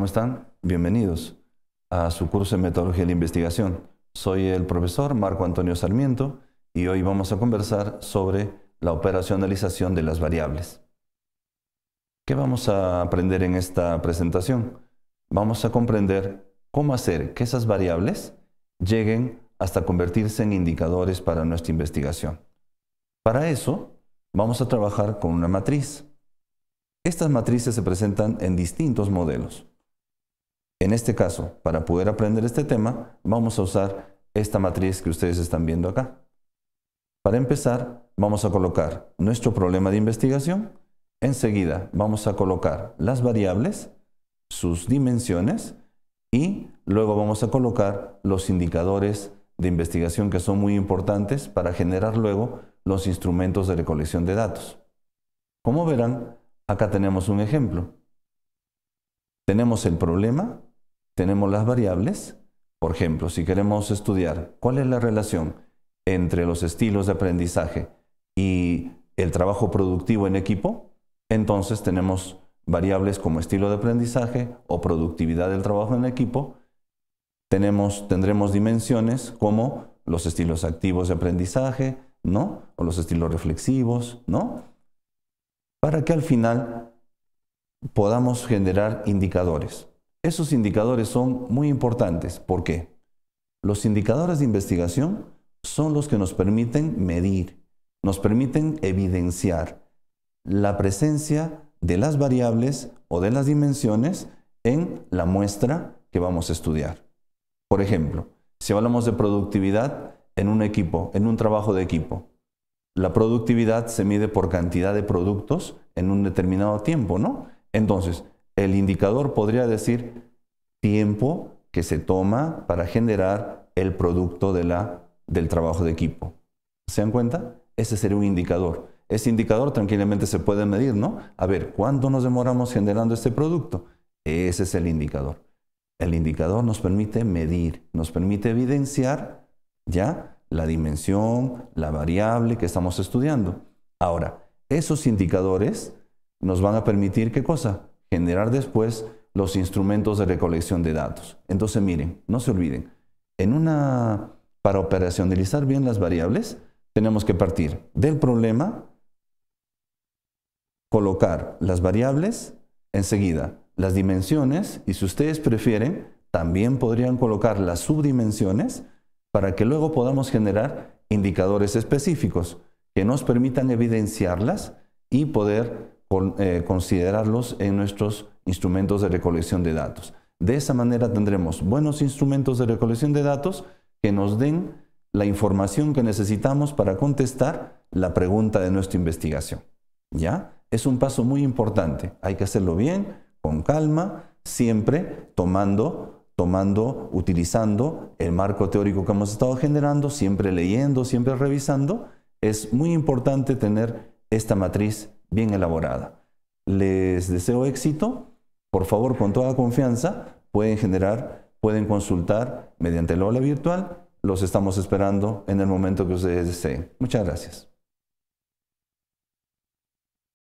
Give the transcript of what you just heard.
¿Cómo están? Bienvenidos a su curso de Metodología de la Investigación. Soy el profesor Marco Antonio Sarmiento y hoy vamos a conversar sobre la operacionalización de las variables. ¿Qué vamos a aprender en esta presentación? Vamos a comprender cómo hacer que esas variables lleguen hasta convertirse en indicadores para nuestra investigación. Para eso, vamos a trabajar con una matriz. Estas matrices se presentan en distintos modelos. En este caso, para poder aprender este tema, vamos a usar esta matriz que ustedes están viendo acá. Para empezar, vamos a colocar nuestro problema de investigación. Enseguida vamos a colocar las variables, sus dimensiones y luego vamos a colocar los indicadores de investigación que son muy importantes para generar luego los instrumentos de recolección de datos. Como verán, acá tenemos un ejemplo. Tenemos el problema tenemos las variables. Por ejemplo, si queremos estudiar cuál es la relación entre los estilos de aprendizaje y el trabajo productivo en equipo, entonces tenemos variables como estilo de aprendizaje o productividad del trabajo en equipo. Tenemos, tendremos dimensiones como los estilos activos de aprendizaje, ¿no? O los estilos reflexivos, ¿no? Para que al final podamos generar indicadores. Esos indicadores son muy importantes. ¿Por qué? Los indicadores de investigación son los que nos permiten medir, nos permiten evidenciar la presencia de las variables o de las dimensiones en la muestra que vamos a estudiar. Por ejemplo, si hablamos de productividad en un equipo, en un trabajo de equipo, la productividad se mide por cantidad de productos en un determinado tiempo, ¿no? Entonces, el indicador podría decir tiempo que se toma para generar el producto de la, del trabajo de equipo. ¿Se dan cuenta? Ese sería un indicador. Ese indicador tranquilamente se puede medir, ¿no? A ver, ¿cuánto nos demoramos generando este producto? Ese es el indicador. El indicador nos permite medir, nos permite evidenciar ya la dimensión, la variable que estamos estudiando. Ahora, esos indicadores nos van a permitir qué cosa? generar después los instrumentos de recolección de datos. Entonces, miren, no se olviden, en una, para operacionalizar bien las variables, tenemos que partir del problema, colocar las variables, enseguida las dimensiones, y si ustedes prefieren, también podrían colocar las subdimensiones para que luego podamos generar indicadores específicos que nos permitan evidenciarlas y poder eh, considerarlos en nuestros instrumentos de recolección de datos. De esa manera tendremos buenos instrumentos de recolección de datos que nos den la información que necesitamos para contestar la pregunta de nuestra investigación. ¿Ya? Es un paso muy importante. Hay que hacerlo bien, con calma, siempre tomando, tomando, utilizando el marco teórico que hemos estado generando, siempre leyendo, siempre revisando. Es muy importante tener esta matriz bien elaborada. Les deseo éxito. Por favor, con toda confianza, pueden generar, pueden consultar mediante el aula virtual. Los estamos esperando en el momento que ustedes deseen. Muchas gracias.